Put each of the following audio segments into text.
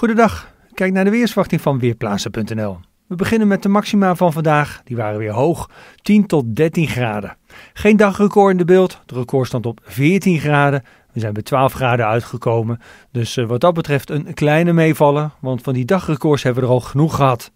Goedendag, kijk naar de weersverwachting van Weerplaatsen.nl. We beginnen met de maxima van vandaag, die waren weer hoog, 10 tot 13 graden. Geen dagrecord in de beeld, de record stond op 14 graden. We zijn bij 12 graden uitgekomen, dus eh, wat dat betreft een kleine meevallen, want van die dagrecords hebben we er al genoeg gehad.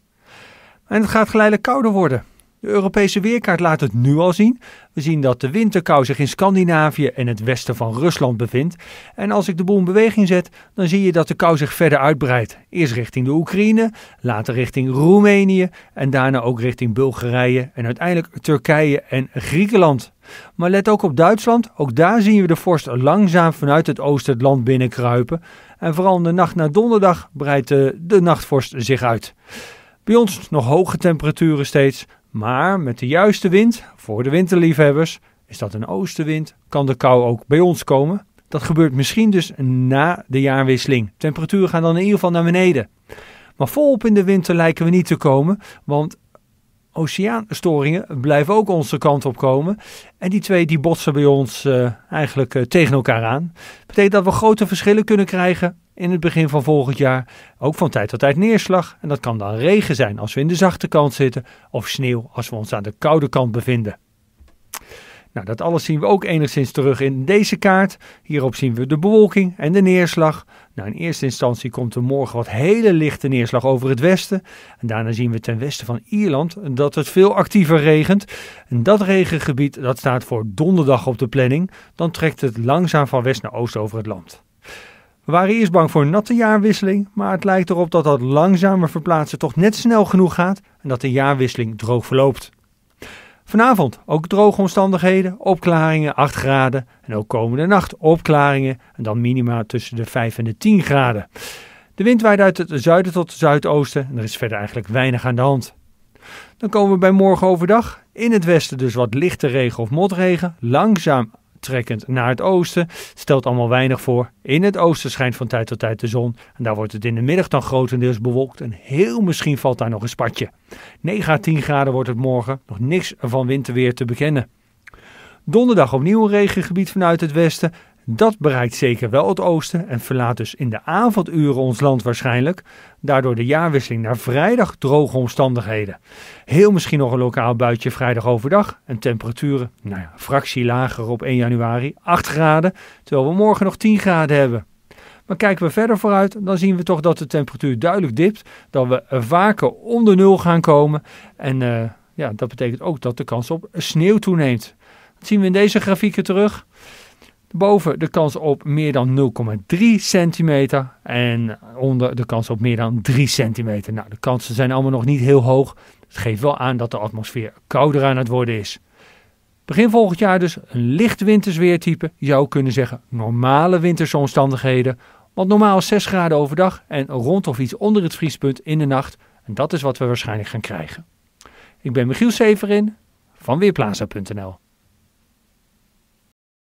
En het gaat geleidelijk kouder worden. De Europese weerkaart laat het nu al zien. We zien dat de winterkou zich in Scandinavië en het westen van Rusland bevindt. En als ik de boel in beweging zet, dan zie je dat de kou zich verder uitbreidt. Eerst richting de Oekraïne, later richting Roemenië en daarna ook richting Bulgarije en uiteindelijk Turkije en Griekenland. Maar let ook op Duitsland. Ook daar zien we de vorst langzaam vanuit het oosten het land binnenkruipen. En vooral de nacht naar donderdag breidt de, eh, de nachtvorst zich uit. Bij ons nog hoge temperaturen steeds. Maar met de juiste wind, voor de winterliefhebbers, is dat een oostenwind, kan de kou ook bij ons komen. Dat gebeurt misschien dus na de jaarwisseling. Temperaturen gaan dan in ieder geval naar beneden. Maar volop in de winter lijken we niet te komen, want oceaanstoringen blijven ook onze kant op komen. En die twee die botsen bij ons eh, eigenlijk eh, tegen elkaar aan. Dat betekent dat we grote verschillen kunnen krijgen in het begin van volgend jaar. Ook van tijd tot tijd neerslag. En dat kan dan regen zijn als we in de zachte kant zitten. Of sneeuw als we ons aan de koude kant bevinden. Nou, dat alles zien we ook enigszins terug in deze kaart. Hierop zien we de bewolking en de neerslag. Nou, in eerste instantie komt er morgen wat hele lichte neerslag over het westen. En daarna zien we ten westen van Ierland dat het veel actiever regent. En dat regengebied dat staat voor donderdag op de planning. Dan trekt het langzaam van west naar oost over het land. We waren eerst bang voor een natte jaarwisseling, maar het lijkt erop dat dat langzamer verplaatsen toch net snel genoeg gaat en dat de jaarwisseling droog verloopt. Vanavond ook droge omstandigheden, opklaringen 8 graden en ook komende nacht opklaringen en dan minima tussen de 5 en de 10 graden. De wind waait uit het zuiden tot het zuidoosten en er is verder eigenlijk weinig aan de hand. Dan komen we bij morgen overdag in het westen dus wat lichte regen of motregen, langzaam trekkend naar het oosten. Stelt allemaal weinig voor. In het oosten schijnt van tijd tot tijd de zon. En daar wordt het in de middag dan grotendeels bewolkt. En heel misschien valt daar nog een spatje. 9 à 10 graden wordt het morgen. Nog niks van winterweer te bekennen. Donderdag opnieuw een regengebied vanuit het westen. Dat bereikt zeker wel het oosten en verlaat dus in de avonduren ons land waarschijnlijk. Daardoor de jaarwisseling naar vrijdag droge omstandigheden. Heel misschien nog een lokaal buitje vrijdag overdag. En temperaturen, nou ja, fractie lager op 1 januari, 8 graden. Terwijl we morgen nog 10 graden hebben. Maar kijken we verder vooruit, dan zien we toch dat de temperatuur duidelijk dipt. Dat we vaker onder nul gaan komen. En eh, ja, dat betekent ook dat de kans op sneeuw toeneemt. Dat zien we in deze grafieken terug. Boven de kans op meer dan 0,3 centimeter. En onder de kans op meer dan 3 centimeter. Nou, de kansen zijn allemaal nog niet heel hoog. Het geeft wel aan dat de atmosfeer kouder aan het worden is. Begin volgend jaar dus een licht wintersweertype. Je zou kunnen zeggen normale wintersomstandigheden. Want normaal 6 graden overdag en rond of iets onder het vriespunt in de nacht. En dat is wat we waarschijnlijk gaan krijgen. Ik ben Michiel Severin van Weerplaza.nl